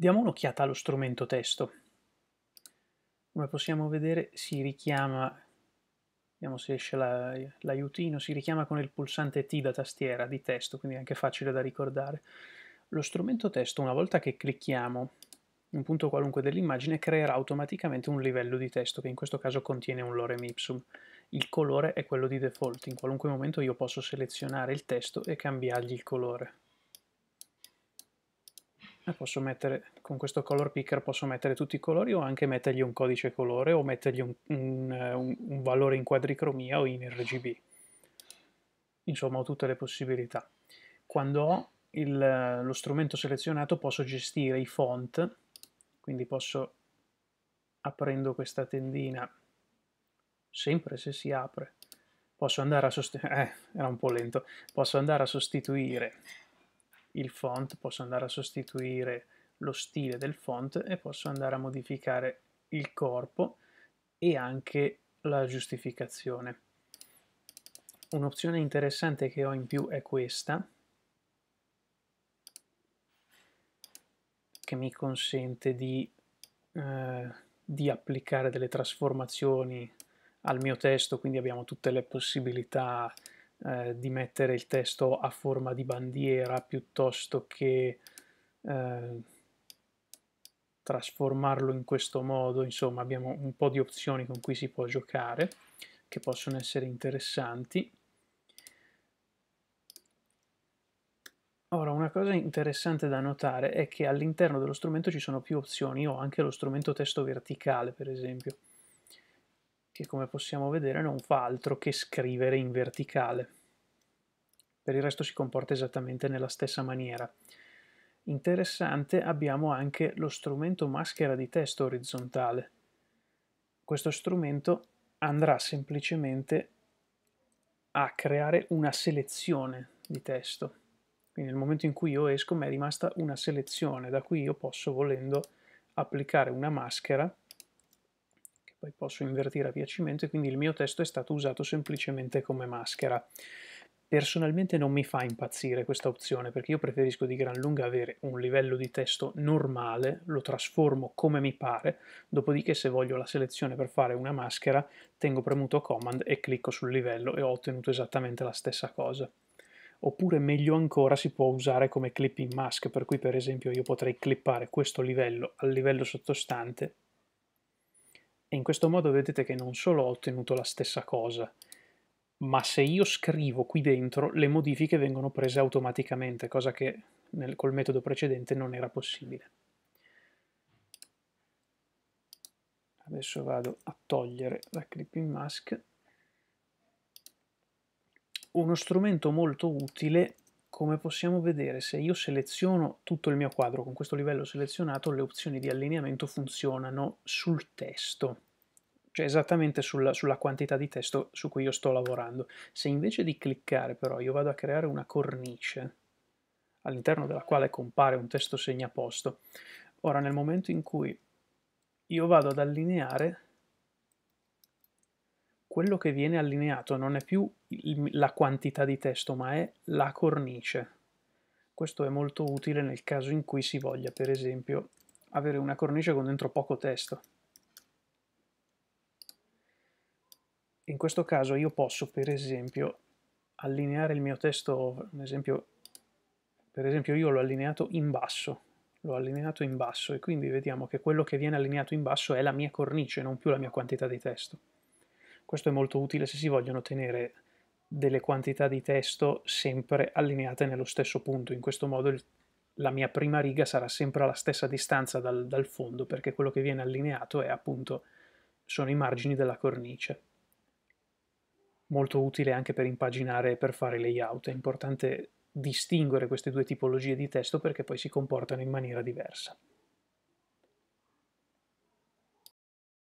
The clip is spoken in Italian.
Diamo un'occhiata allo strumento testo. Come possiamo vedere si richiama, vediamo se esce l'aiutino, si richiama con il pulsante T da tastiera di testo, quindi è anche facile da ricordare. Lo strumento testo, una volta che clicchiamo un punto qualunque dell'immagine, creerà automaticamente un livello di testo che in questo caso contiene un lorem ipsum. Il colore è quello di default, in qualunque momento io posso selezionare il testo e cambiargli il colore. Eh, posso mettere con questo color picker posso mettere tutti i colori o anche mettergli un codice colore o mettergli un, un, eh, un valore in quadricromia o in RGB insomma ho tutte le possibilità quando ho il, eh, lo strumento selezionato posso gestire i font quindi posso aprendo questa tendina sempre se si apre posso andare a sostituire eh, era un po' lento posso andare a sostituire il font, posso andare a sostituire lo stile del font e posso andare a modificare il corpo e anche la giustificazione. Un'opzione interessante che ho in più è questa, che mi consente di, eh, di applicare delle trasformazioni al mio testo, quindi abbiamo tutte le possibilità eh, di mettere il testo a forma di bandiera piuttosto che eh, trasformarlo in questo modo, insomma abbiamo un po' di opzioni con cui si può giocare che possono essere interessanti. Ora, una cosa interessante da notare è che all'interno dello strumento ci sono più opzioni, ho anche lo strumento testo verticale per esempio che come possiamo vedere non fa altro che scrivere in verticale. Per il resto si comporta esattamente nella stessa maniera. Interessante abbiamo anche lo strumento maschera di testo orizzontale. Questo strumento andrà semplicemente a creare una selezione di testo. Quindi nel momento in cui io esco mi è rimasta una selezione, da cui io posso volendo applicare una maschera poi posso invertire a piacimento e quindi il mio testo è stato usato semplicemente come maschera. Personalmente non mi fa impazzire questa opzione perché io preferisco di gran lunga avere un livello di testo normale, lo trasformo come mi pare, dopodiché se voglio la selezione per fare una maschera tengo premuto Command e clicco sul livello e ho ottenuto esattamente la stessa cosa. Oppure meglio ancora si può usare come clipping mask, per cui per esempio io potrei clippare questo livello al livello sottostante e in questo modo vedete che non solo ho ottenuto la stessa cosa, ma se io scrivo qui dentro le modifiche vengono prese automaticamente, cosa che nel, col metodo precedente non era possibile. Adesso vado a togliere la clipping mask. Uno strumento molto utile come possiamo vedere se io seleziono tutto il mio quadro con questo livello selezionato le opzioni di allineamento funzionano sul testo cioè esattamente sulla, sulla, quantità di testo su cui io sto lavorando. Se invece di cliccare però io vado a creare una cornice all'interno della quale compare un testo segnaposto, ora nel momento in cui io vado ad allineare quello che viene allineato non è più il, la quantità di testo, ma è la cornice. Questo è molto utile nel caso in cui si voglia, per esempio, avere una cornice con dentro poco testo. In questo caso io posso, per esempio, allineare il mio testo, esempio, per esempio io l'ho allineato in basso, l'ho allineato in basso e quindi vediamo che quello che viene allineato in basso è la mia cornice, non più la mia quantità di testo. Questo è molto utile se si vogliono tenere delle quantità di testo sempre allineate nello stesso punto. In questo modo il, la mia prima riga sarà sempre alla stessa distanza dal, dal fondo perché quello che viene allineato è appunto sono i margini della cornice. Molto utile anche per impaginare e per fare layout. È importante distinguere queste due tipologie di testo perché poi si comportano in maniera diversa.